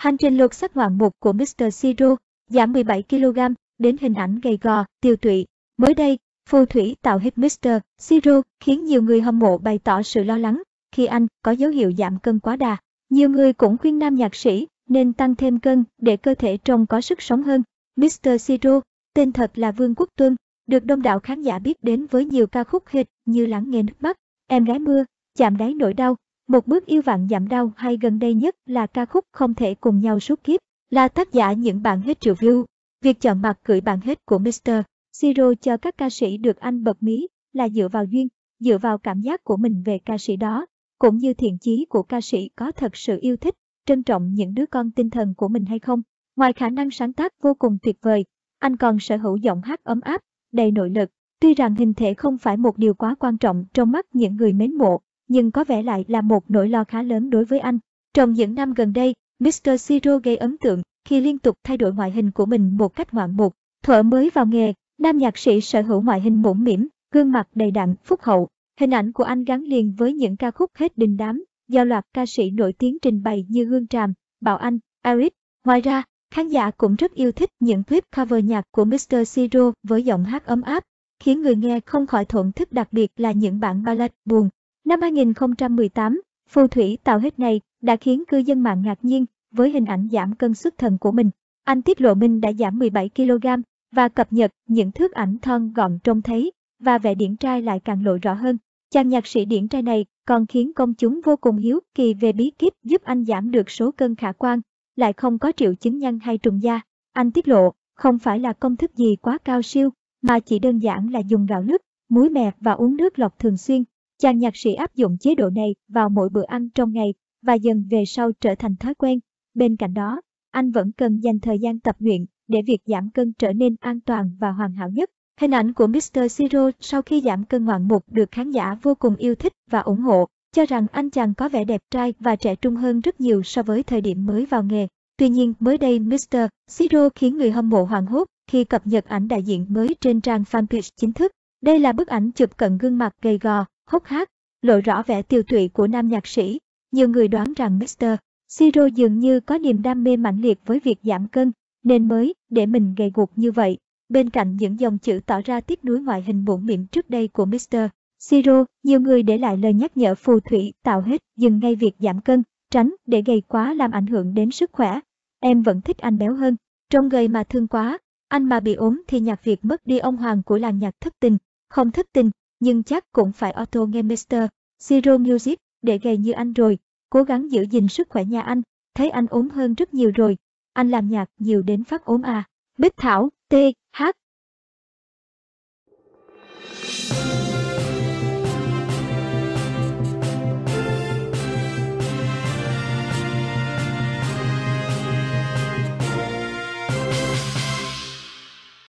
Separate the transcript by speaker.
Speaker 1: Hành trình lột xác ngoạn mục của Mr. Siro, giảm 17kg, đến hình ảnh gầy gò, tiêu tụy. Mới đây, phù thủy tạo hết Mr. Siro khiến nhiều người hâm mộ bày tỏ sự lo lắng khi anh có dấu hiệu giảm cân quá đà. Nhiều người cũng khuyên nam nhạc sĩ nên tăng thêm cân để cơ thể trông có sức sống hơn. Mr. Siro, tên thật là Vương Quốc Tuân, được đông đảo khán giả biết đến với nhiều ca khúc hit như Lắng nghe nước mắt, Em gái mưa, Chạm đáy nỗi đau, một bước yêu vạn giảm đau hay gần đây nhất là ca khúc Không thể cùng nhau suốt kiếp, là tác giả những bản hit view. Việc chọn mặt gửi bản hit của Mr. Zero cho các ca sĩ được anh bật mí là dựa vào duyên, dựa vào cảm giác của mình về ca sĩ đó, cũng như thiện chí của ca sĩ có thật sự yêu thích, trân trọng những đứa con tinh thần của mình hay không. Ngoài khả năng sáng tác vô cùng tuyệt vời, anh còn sở hữu giọng hát ấm áp, đầy nội lực. Tuy rằng hình thể không phải một điều quá quan trọng trong mắt những người mến mộ, nhưng có vẻ lại là một nỗi lo khá lớn đối với anh. Trong những năm gần đây, Mr. Siro gây ấn tượng khi liên tục thay đổi ngoại hình của mình một cách ngoạn mục. Thuở mới vào nghề, nam nhạc sĩ sở hữu ngoại hình mũm mỉm, gương mặt đầy đặn, phúc hậu. Hình ảnh của anh gắn liền với những ca khúc hết đình đám, do loạt ca sĩ nổi tiếng trình bày như Hương Tràm, Bảo Anh, Eric. Ngoài ra, khán giả cũng rất yêu thích những clip cover nhạc của Mr. Siro với giọng hát ấm áp, khiến người nghe không khỏi thổn thức đặc biệt là những bản ballad buồn, Năm 2018, phù thủy tạo hết này đã khiến cư dân mạng ngạc nhiên với hình ảnh giảm cân xuất thần của mình. Anh tiết lộ mình đã giảm 17 kg và cập nhật những thước ảnh thon gọn trông thấy và vẻ điển trai lại càng lộ rõ hơn. Chàng nhạc sĩ điển trai này còn khiến công chúng vô cùng hiếu kỳ về bí kíp giúp anh giảm được số cân khả quan, lại không có triệu chứng nhăn hay trùng da. Anh tiết lộ, không phải là công thức gì quá cao siêu, mà chỉ đơn giản là dùng gạo lứt, muối mè và uống nước lọc thường xuyên Chàng nhạc sĩ áp dụng chế độ này vào mỗi bữa ăn trong ngày và dần về sau trở thành thói quen. Bên cạnh đó, anh vẫn cần dành thời gian tập luyện để việc giảm cân trở nên an toàn và hoàn hảo nhất. Hình ảnh của Mr. Zero sau khi giảm cân ngoạn mục được khán giả vô cùng yêu thích và ủng hộ, cho rằng anh chàng có vẻ đẹp trai và trẻ trung hơn rất nhiều so với thời điểm mới vào nghề. Tuy nhiên, mới đây Mr. Zero khiến người hâm mộ hoảng hốt khi cập nhật ảnh đại diện mới trên trang fanpage chính thức. Đây là bức ảnh chụp cận gương mặt gầy gò hốc hác, lộ rõ vẻ tiêu tụy của nam nhạc sĩ. Nhiều người đoán rằng Mr. Siro dường như có niềm đam mê mãnh liệt với việc giảm cân, nên mới để mình gầy guộc như vậy. Bên cạnh những dòng chữ tỏ ra tiếc nuối ngoại hình bổn miệng trước đây của Mr. Siro, nhiều người để lại lời nhắc nhở phù thủy tạo hết dừng ngay việc giảm cân, tránh để gầy quá làm ảnh hưởng đến sức khỏe. Em vẫn thích anh béo hơn, trông gầy mà thương quá, anh mà bị ốm thì nhạc Việt mất đi ông hoàng của làng nhạc thất tình, không thất tình, nhưng chắc cũng phải Otto Gemester, Zero Music, để gầy như anh rồi, cố gắng giữ gìn sức khỏe nhà anh, thấy anh ốm hơn rất nhiều rồi, anh làm nhạc nhiều đến phát ốm à. Bích Thảo, T, H,